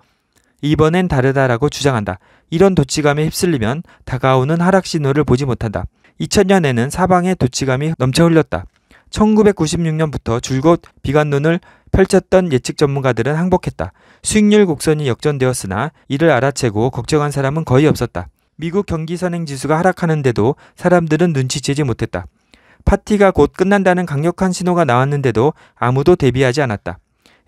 이번엔 다르다라고 주장한다. 이런 도치감에 휩쓸리면 다가오는 하락 신호를 보지 못한다. 2000년에는 사방에 도치감이 넘쳐 흘렀다. 1996년부터 줄곧 비관론을 펼쳤던 예측 전문가들은 항복했다. 수익률 곡선이 역전되었으나 이를 알아채고 걱정한 사람은 거의 없었다. 미국 경기 선행 지수가 하락하는데도 사람들은 눈치채지 못했다. 파티가 곧 끝난다는 강력한 신호가 나왔는데도 아무도 대비하지 않았다.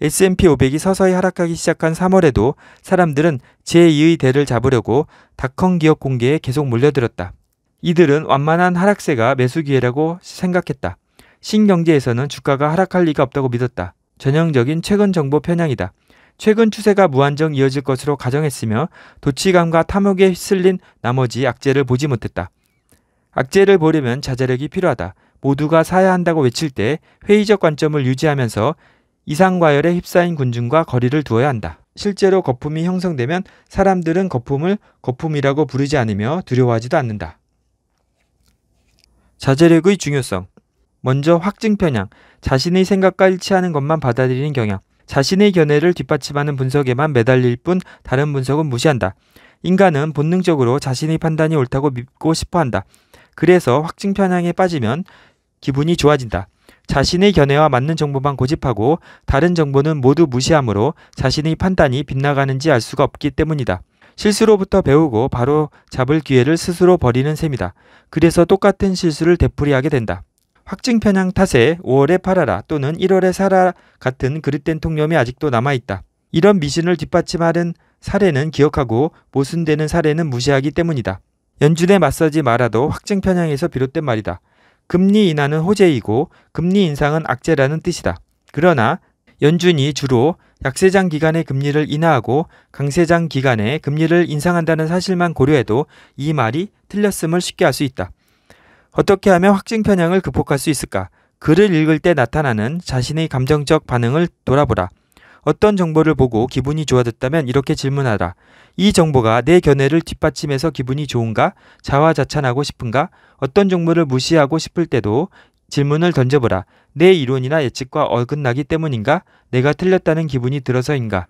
S&P 500이 서서히 하락하기 시작한 3월에도 사람들은 제2의 대를 잡으려고 닷컴 기업 공개에 계속 몰려들었다. 이들은 완만한 하락세가 매수 기회라고 생각했다. 신경제에서는 주가가 하락할 리가 없다고 믿었다. 전형적인 최근 정보 편향이다. 최근 추세가 무한정 이어질 것으로 가정했으며 도치감과 탐욕에 휩쓸린 나머지 악재를 보지 못했다. 악재를 보려면 자제력이 필요하다. 모두가 사야 한다고 외칠 때 회의적 관점을 유지하면서 이상과열에 휩싸인 군중과 거리를 두어야 한다. 실제로 거품이 형성되면 사람들은 거품을 거품이라고 부르지 않으며 두려워하지도 않는다. 자제력의 중요성 먼저 확증 편향, 자신의 생각과 일치하는 것만 받아들이는 경향, 자신의 견해를 뒷받침하는 분석에만 매달릴 뿐 다른 분석은 무시한다. 인간은 본능적으로 자신의 판단이 옳다고 믿고 싶어 한다. 그래서 확증 편향에 빠지면 기분이 좋아진다. 자신의 견해와 맞는 정보만 고집하고 다른 정보는 모두 무시함으로 자신의 판단이 빗나가는지 알 수가 없기 때문이다. 실수로부터 배우고 바로 잡을 기회를 스스로 버리는 셈이다. 그래서 똑같은 실수를 되풀이하게 된다. 확증 편향 탓에 5월에 팔아라 또는 1월에 사라 같은 그릇된 통념이 아직도 남아있다. 이런 미신을 뒷받침하는 사례는 기억하고 모순되는 사례는 무시하기 때문이다. 연준에 맞서지 말아도 확증 편향에서 비롯된 말이다. 금리 인하는 호재이고 금리 인상은 악재라는 뜻이다. 그러나 연준이 주로 약세장 기간의 금리를 인하하고 강세장 기간의 금리를 인상한다는 사실만 고려해도 이 말이 틀렸음을 쉽게 알 수 있다. 어떻게 하면 확증 편향을 극복할 수 있을까? 글을 읽을 때 나타나는 자신의 감정적 반응을 돌아보라. 어떤 정보를 보고 기분이 좋아졌다면 이렇게 질문하라. 이 정보가 내 견해를 뒷받침해서 기분이 좋은가? 자화자찬하고 싶은가? 어떤 정보를 무시하고 싶을 때도 질문을 던져보라. 내 이론이나 예측과 어긋나기 때문인가? 내가 틀렸다는 기분이 들어서인가?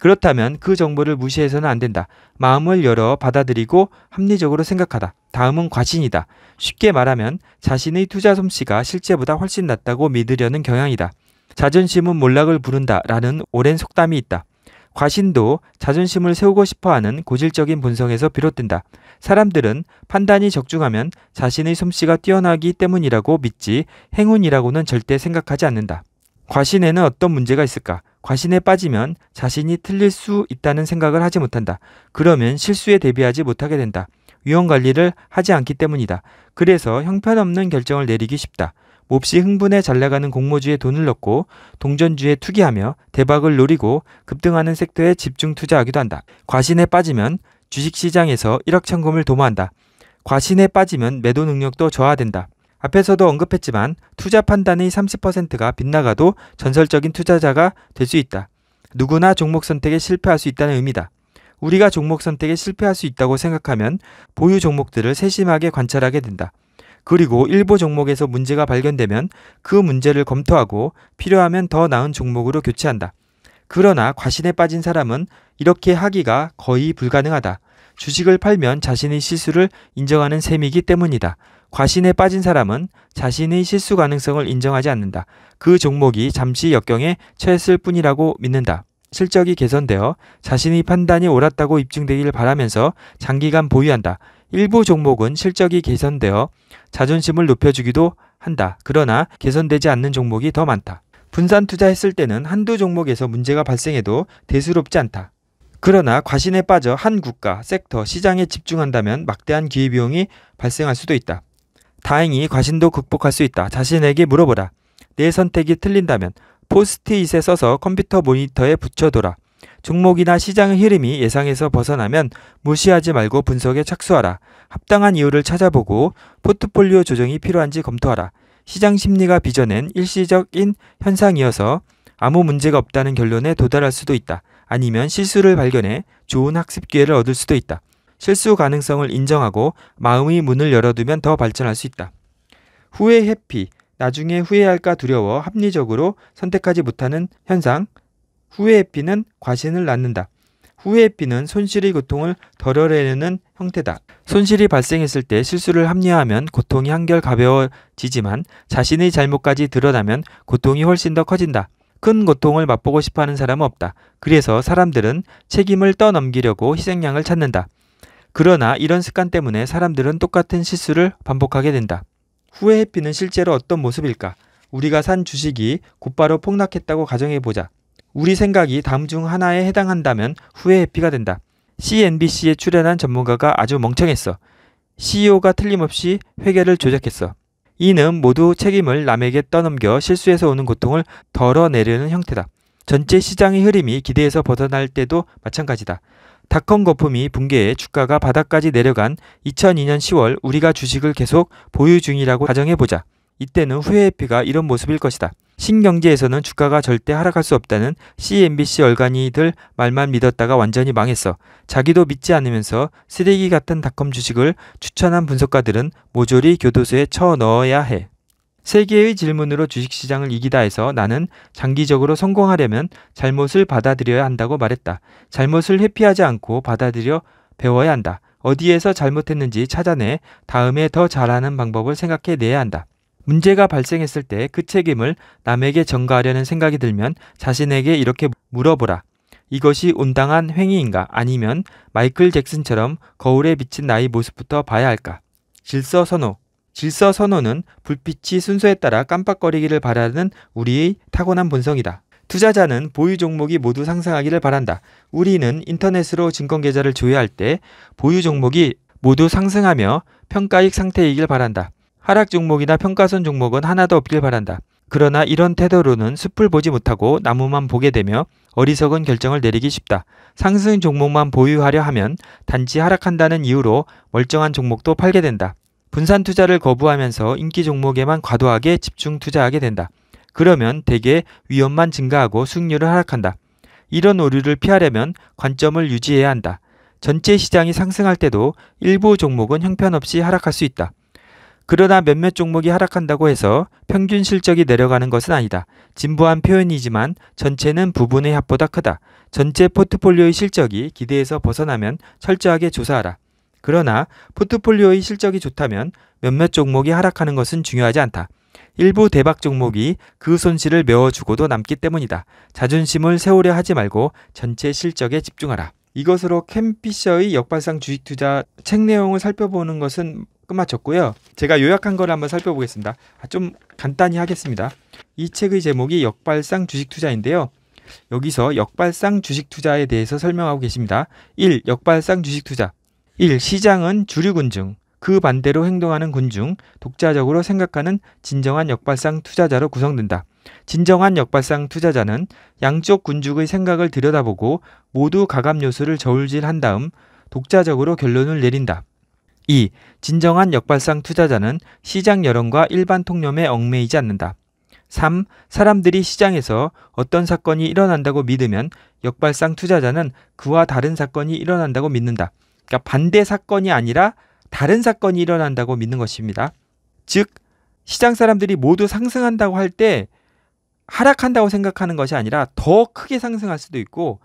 그렇다면 그 정보를 무시해서는 안 된다. 마음을 열어 받아들이고 합리적으로 생각하다. 다음은 과신이다. 쉽게 말하면 자신의 투자 솜씨가 실제보다 훨씬 낫다고 믿으려는 경향이다. 자존심은 몰락을 부른다. 라는 오랜 속담이 있다. 과신도 자존심을 세우고 싶어 하는 고질적인 본성에서 비롯된다. 사람들은 판단이 적중하면 자신의 솜씨가 뛰어나기 때문이라고 믿지 행운이라고는 절대 생각하지 않는다. 과신에는 어떤 문제가 있을까? 과신에 빠지면 자신이 틀릴 수 있다는 생각을 하지 못한다. 그러면 실수에 대비하지 못하게 된다. 위험 관리를 하지 않기 때문이다. 그래서 형편없는 결정을 내리기 쉽다. 몹시 흥분에잘 나가는 공모주에 돈을 넣고 동전주에 투기하며 대박을 노리고 급등하는 섹터에 집중 투자하기도 한다. 과신에 빠지면 주식시장에서 1억 천금을 도모한다. 과신에 빠지면 매도 능력도 저하된다. 앞에서도 언급했지만 투자 판단의 30%가 빗나가도 전설적인 투자자가 될 수 있다. 누구나 종목 선택에 실패할 수 있다는 의미다. 우리가 종목 선택에 실패할 수 있다고 생각하면 보유 종목들을 세심하게 관찰하게 된다. 그리고 일부 종목에서 문제가 발견되면 그 문제를 검토하고 필요하면 더 나은 종목으로 교체한다. 그러나 과신에 빠진 사람은 이렇게 하기가 거의 불가능하다. 주식을 팔면 자신의 실수를 인정하는 셈이기 때문이다. 과신에 빠진 사람은 자신의 실수 가능성을 인정하지 않는다. 그 종목이 잠시 역경에 처했을 뿐이라고 믿는다. 실적이 개선되어 자신의 판단이 옳았다고 입증되기를 바라면서 장기간 보유한다. 일부 종목은 실적이 개선되어 자존심을 높여주기도 한다. 그러나 개선되지 않는 종목이 더 많다. 분산 투자했을 때는 한두 종목에서 문제가 발생해도 대수롭지 않다. 그러나 과신에 빠져 한 국가, 섹터, 시장에 집중한다면 막대한 기회비용이 발생할 수도 있다. 다행히 과신도 극복할 수 있다. 자신에게 물어보라. 내 선택이 틀린다면 포스트잇에 써서 컴퓨터 모니터에 붙여둬라. 종목이나 시장의 흐름이 예상에서 벗어나면 무시하지 말고 분석에 착수하라. 합당한 이유를 찾아보고 포트폴리오 조정이 필요한지 검토하라. 시장 심리가 빚어낸 일시적인 현상이어서 아무 문제가 없다는 결론에 도달할 수도 있다. 아니면 실수를 발견해 좋은 학습 기회를 얻을 수도 있다. 실수 가능성을 인정하고 마음의 문을 열어두면 더 발전할 수 있다. 후회 해피 나중에 후회할까 두려워 합리적으로 선택하지 못하는 현상. 후회 해피는 과신을 낳는다. 후회 해피는 손실의 고통을 덜어내는 형태다. 손실이 발생했을 때 실수를 합리화하면 고통이 한결 가벼워지지만 자신의 잘못까지 드러나면 고통이 훨씬 더 커진다. 큰 고통을 맛보고 싶어 하는 사람은 없다. 그래서 사람들은 책임을 떠넘기려고 희생양을 찾는다. 그러나 이런 습관 때문에 사람들은 똑같은 실수를 반복하게 된다. 후회 해피는 실제로 어떤 모습일까? 우리가 산 주식이 곧바로 폭락했다고 가정해보자. 우리 생각이 다음 중 하나에 해당한다면 후회 해피가 된다. CNBC에 출연한 전문가가 아주 멍청했어. CEO가 틀림없이 회계를 조작했어. 이는 모두 책임을 남에게 떠넘겨 실수에서 오는 고통을 덜어내려는 형태다. 전체 시장의 흐름이 기대에서 벗어날 때도 마찬가지다. 닷컴 거품이 붕괴해 주가가 바닥까지 내려간 2002년 10월 우리가 주식을 계속 보유 중이라고 가정해보자. 이때는 후회해피가 이런 모습일 것이다. 신경제에서는 주가가 절대 하락할 수 없다는 CNBC 얼간이들 말만 믿었다가 완전히 망했어. 자기도 믿지 않으면서 쓰레기 같은 닷컴 주식을 추천한 분석가들은 모조리 교도소에 쳐 넣어야 해. 세계의 질문으로 주식시장을 이기다해서 나는 장기적으로 성공하려면 잘못을 받아들여야 한다고 말했다. 잘못을 회피하지 않고 받아들여 배워야 한다. 어디에서 잘못했는지 찾아내 다음에 더 잘하는 방법을 생각해 내야 한다. 문제가 발생했을 때 그 책임을 남에게 전가하려는 생각이 들면 자신에게 이렇게 물어보라. 이것이 온당한 행위인가 아니면 마이클 잭슨처럼 거울에 비친 나의 모습부터 봐야 할까? 질서 선호, 질서 선호는 불빛이 순서에 따라 깜빡거리기를 바라는 우리의 타고난 본성이다. 투자자는 보유 종목이 모두 상승하기를 바란다. 우리는 인터넷으로 증권 계좌를 조회할 때 보유 종목이 모두 상승하며 평가익 상태이길 바란다. 하락 종목이나 평가선 종목은 하나도 없길 바란다. 그러나 이런 태도로는 숲을 보지 못하고 나무만 보게 되며 어리석은 결정을 내리기 쉽다. 상승 종목만 보유하려 하면 단지 하락한다는 이유로 멀쩡한 종목도 팔게 된다. 분산 투자를 거부하면서 인기 종목에만 과도하게 집중 투자하게 된다. 그러면 대개 위험만 증가하고 수익률을 하락한다. 이런 오류를 피하려면 관점을 유지해야 한다. 전체 시장이 상승할 때도 일부 종목은 형편없이 하락할 수 있다. 그러나 몇몇 종목이 하락한다고 해서 평균 실적이 내려가는 것은 아니다. 진부한 표현이지만 전체는 부분의 합보다 크다. 전체 포트폴리오의 실적이 기대에서 벗어나면 철저하게 조사하라. 그러나 포트폴리오의 실적이 좋다면 몇몇 종목이 하락하는 것은 중요하지 않다. 일부 대박 종목이 그 손실을 메워주고도 남기 때문이다. 자존심을 세우려 하지 말고 전체 실적에 집중하라. 이것으로 캠피셔의 역발상 주식 투자 책 내용을 살펴보는 것은 끝마쳤고요. 제가 요약한 걸 한번 살펴보겠습니다. 아, 좀 간단히 하겠습니다. 이 책의 제목이 역발상 주식 투자인데요. 여기서 역발상 주식 투자에 대해서 설명하고 계십니다. 1. 역발상 주식 투자. 1. 시장은 주류군 중, 그 반대로 행동하는 군중 독자적으로 생각하는 진정한 역발상 투자자로 구성된다. 진정한 역발상 투자자는 양쪽 군중의 생각을 들여다보고 모두 가감 요소를 저울질한 다음 독자적으로 결론을 내린다. 2. 진정한 역발상 투자자는 시장 여론과 일반 통념에 얽매이지 않는다. 3. 사람들이 시장에서 어떤 사건이 일어난다고 믿으면 역발상 투자자는 그와 다른 사건이 일어난다고 믿는다. 그러니까 반대 사건이 아니라 다른 사건이 일어난다고 믿는 것입니다. 즉 시장 사람들이 모두 상승한다고 할 때 하락한다고 생각하는 것이 아니라 더 크게 상승할 수도 있고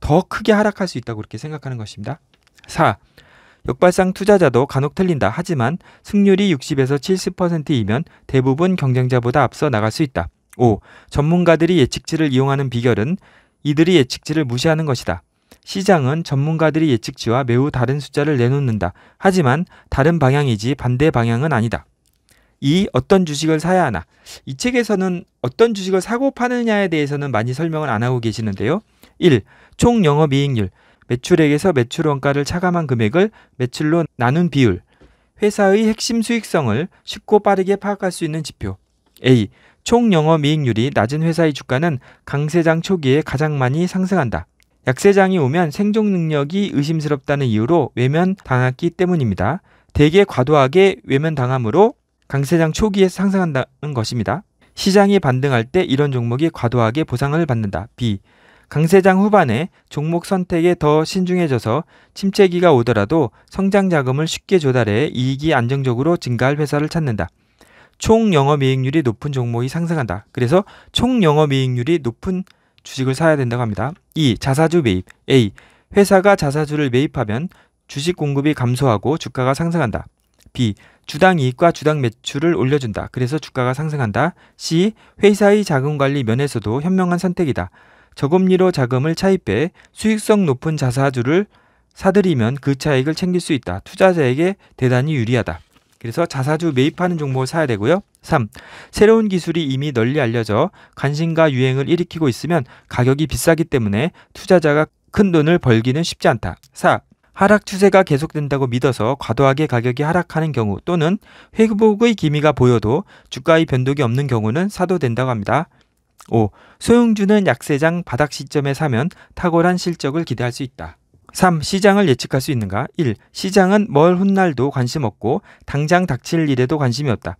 더 크게 하락할 수 있다고 그렇게 생각하는 것입니다. 4. 역발상 투자자도 간혹 틀린다. 하지만 승률이 60에서 70%이면 대부분 경쟁자보다 앞서 나갈 수 있다. 5. 전문가들이 예측지를 이용하는 비결은 이들이 예측지를 무시하는 것이다. 시장은 전문가들이 예측치와 매우 다른 숫자를 내놓는다. 하지만 다른 방향이지 반대 방향은 아니다. 이 어떤 주식을 사야 하나. 이 책에서는 어떤 주식을 사고 파느냐에 대해서는 많이 설명을 안 하고 계시는데요. 1. 총 영업이익률. 매출액에서 매출원가를 차감한 금액을 매출로 나눈 비율. 회사의 핵심 수익성을 쉽고 빠르게 파악할 수 있는 지표. A. 총 영업이익률이 낮은 회사의 주가는 강세장 초기에 가장 많이 상승한다. 약세장이 오면 생존 능력이 의심스럽다는 이유로 외면 당했기 때문입니다. 대개 과도하게 외면 당함으로 강세장 초기에 상승한다는 것입니다. 시장이 반등할 때 이런 종목이 과도하게 보상을 받는다. B. 강세장 후반에 종목 선택에 더 신중해져서 침체기가 오더라도 성장 자금을 쉽게 조달해 이익이 안정적으로 증가할 회사를 찾는다. 총 영업이익률이 높은 종목이 상승한다. 그래서 총 영업이익률이 높은 주식을 사야 된다고 합니다. 2. 자사주 매입 A. 회사가 자사주를 매입하면 주식 공급이 감소하고 주가가 상승한다. B. 주당 이익과 주당 매출을 올려준다. 그래서 주가가 상승한다. C. 회사의 자금 관리 면에서도 현명한 선택이다. 저금리로 자금을 차입해 수익성 높은 자사주를 사들이면 그 차익을 챙길 수 있다. 투자자에게 대단히 유리하다. 그래서 자사주 매입하는 종목을 사야 되고요. 3. 새로운 기술이 이미 널리 알려져 관심과 유행을 일으키고 있으면 가격이 비싸기 때문에 투자자가 큰 돈을 벌기는 쉽지 않다. 4. 하락 추세가 계속된다고 믿어서 과도하게 가격이 하락하는 경우 또는 회복의 기미가 보여도 주가의 변동이 없는 경우는 사도 된다고 합니다. 5. 소형주는 약세장 바닥 시점에 사면 탁월한 실적을 기대할 수 있다. 3. 시장을 예측할 수 있는가? 1. 시장은 멀 훗날도 관심 없고 당장 닥칠 일에도 관심이 없다.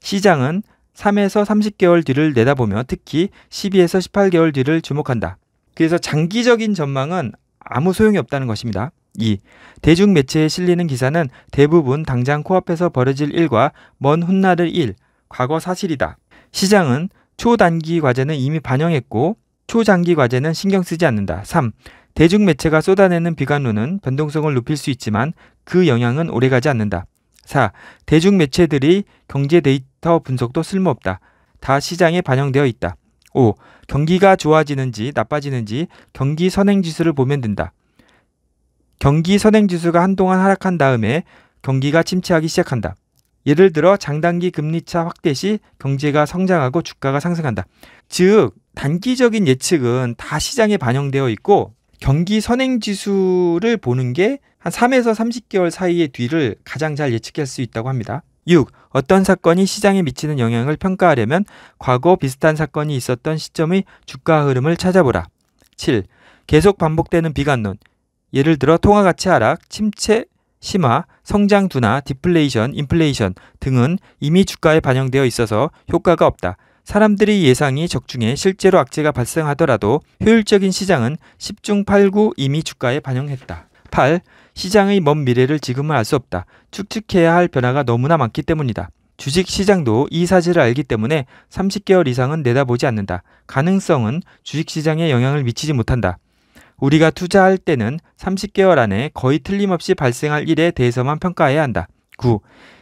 시장은 3에서 30개월 뒤를 내다보며 특히 12에서 18개월 뒤를 주목한다. 그래서 장기적인 전망은 아무 소용이 없다는 것입니다. 2. 대중 매체에 실리는 기사는 대부분 당장 코앞에서 벌어질 일과 먼 훗날의 일, 과거 사실이다. 시장은 초단기 과제는 이미 반영했고 초장기 과제는 신경 쓰지 않는다. 3. 대중 매체가 쏟아내는 비관론은 변동성을 높일 수 있지만 그 영향은 오래가지 않는다. 4. 대중매체들이 경제 데이터 분석도 쓸모없다. 다 시장에 반영되어 있다. 5. 경기가 좋아지는지 나빠지는지 경기 선행지수를 보면 된다. 경기 선행지수가 한동안 하락한 다음에 경기가 침체하기 시작한다. 예를 들어 장단기 금리차 확대 시 경제가 성장하고 주가가 상승한다. 즉, 단기적인 예측은 다 시장에 반영되어 있고 경기 선행지수를 보는 게한 3에서 30개월 사이의 뒤를 가장 잘 예측할 수 있다고 합니다. 6. 어떤 사건이 시장에 미치는 영향을 평가하려면 과거 비슷한 사건이 있었던 시점의 주가 흐름을 찾아보라. 7. 계속 반복되는 비관론. 예를 들어 통화 가치 하락, 침체 심화, 성장 둔화, 디플레이션, 인플레이션 등은 이미 주가에 반영되어 있어서 효과가 없다. 사람들이 예상이 적중해 실제로 악재가 발생하더라도 효율적인 시장은 10중 8구 이미 주가에 반영했다. 8. 시장의 먼 미래를 지금은 알 수 없다. 축측해야할 변화가 너무나 많기 때문이다. 주식 시장도 이 사실을 알기 때문에 30개월 이상은 내다보지 않는다. 가능성은 주식 시장에 영향을 미치지 못한다. 우리가 투자할 때는 30개월 안에 거의 틀림없이 발생할 일에 대해서만 평가해야 한다. 9.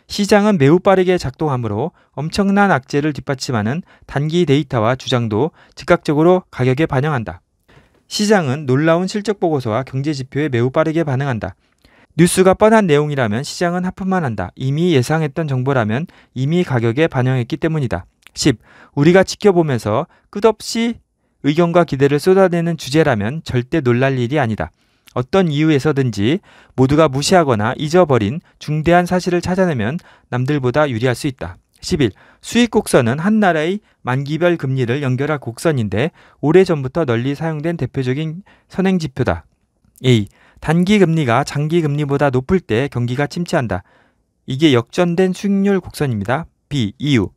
시장은 매우 빠르게 작동하므로 엄청난 악재를 뒷받침하는 단기 데이터와 주장도 즉각적으로 가격에 반영한다. 시장은 놀라운 실적 보고서와 경제 지표에 매우 빠르게 반응한다. 뉴스가 뻔한 내용이라면 시장은 하품만 한다. 이미 예상했던 정보라면 이미 가격에 반영했기 때문이다. 10. 우리가 지켜보면서 끝없이 의견과 기대를 쏟아내는 주제라면 절대 놀랄 일이 아니다. 어떤 이유에서든지 모두가 무시하거나 잊어버린 중대한 사실을 찾아내면 남들보다 유리할 수 있다. 10일 수익 곡선은 한 나라의 만기별 금리를 연결할 곡선인데 오래전부터 널리 사용된 대표적인 선행 지표다. A. 단기 금리가 장기 금리보다 높을 때 경기가 침체한다. 이게 역전된 수익률 곡선입니다. B. 이유.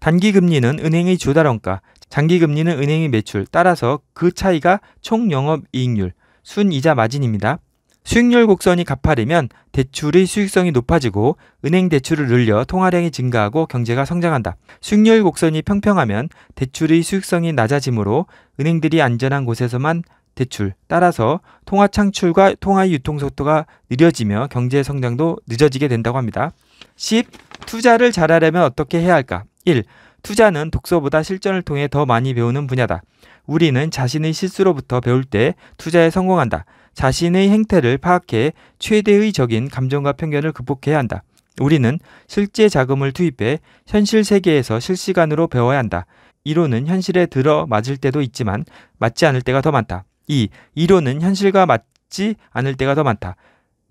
단기 금리는 은행의 조달원가 장기 금리는 은행의 매출, 따라서 그 차이가 총 영업 이익률, 순이자 마진입니다. 수익률 곡선이 가파르면 대출의 수익성이 높아지고 은행 대출을 늘려 통화량이 증가하고 경제가 성장한다. 수익률 곡선이 평평하면 대출의 수익성이 낮아지므로 은행들이 안전한 곳에서만 대출, 따라서 통화 창출과 통화 유통 속도가 느려지며 경제 성장도 늦어지게 된다고 합니다. 10. 투자를 잘하려면 어떻게 해야 할까? 1. 투자는 독서보다 실전을 통해 더 많이 배우는 분야다. 우리는 자신의 실수로부터 배울 때 투자에 성공한다. 자신의 행태를 파악해 최대의 적인 감정과 편견을 극복해야 한다. 우리는 실제 자금을 투입해 현실 세계에서 실시간으로 배워야 한다. 이론은 현실에 들어맞을 때도 있지만 맞지 않을 때가 더 많다. 2. 이론은 현실과 맞지 않을 때가 더 많다.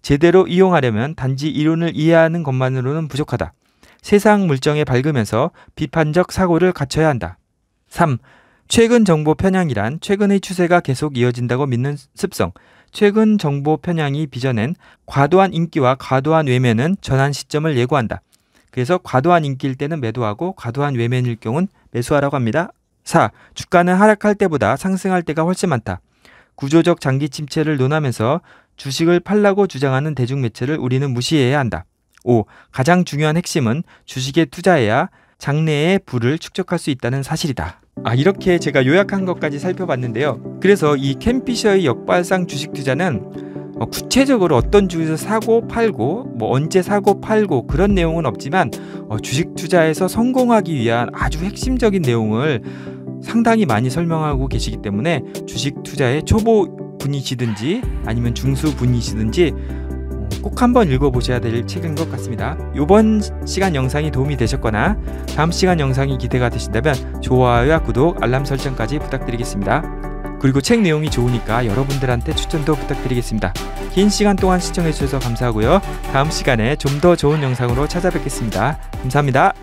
제대로 이용하려면 단지 이론을 이해하는 것만으로는 부족하다. 세상 물정에 밝으면서 비판적 사고를 갖춰야 한다. 3. 최근 정보 편향이란 최근의 추세가 계속 이어진다고 믿는 습성. 최근 정보 편향이 빚어낸 과도한 인기와 과도한 외면은 전환 시점을 예고한다. 그래서 과도한 인기일 때는 매도하고 과도한 외면일 경우는 매수하라고 합니다. 4. 주가는 하락할 때보다 상승할 때가 훨씬 많다. 구조적 장기 침체를 논하면서 주식을 팔라고 주장하는 대중매체를 우리는 무시해야 한다. 5. 가장 중요한 핵심은 주식에 투자해야 장래의 부를 축적할 수 있다는 사실이다. 아, 이렇게 제가 요약한 것까지 살펴봤는데요. 그래서 이 캠피셔의 역발상 주식 투자는 어, 구체적으로 어떤 주에서 사고 팔고 뭐 언제 사고 팔고 그런 내용은 없지만 어, 주식 투자에서 성공하기 위한 아주 핵심적인 내용을 상당히 많이 설명하고 계시기 때문에 주식 투자의 초보 분이시든지 아니면 중수 분이시든지 꼭 한번 읽어보셔야 될 책인 것 같습니다. 이번 시간 영상이 도움이 되셨거나 다음 시간 영상이 기대가 되신다면 좋아요와 구독, 알람 설정까지 부탁드리겠습니다. 그리고 책 내용이 좋으니까 여러분들한테 추천도 부탁드리겠습니다. 긴 시간 동안 시청해주셔서 감사하고요. 다음 시간에 좀 더 좋은 영상으로 찾아뵙겠습니다. 감사합니다.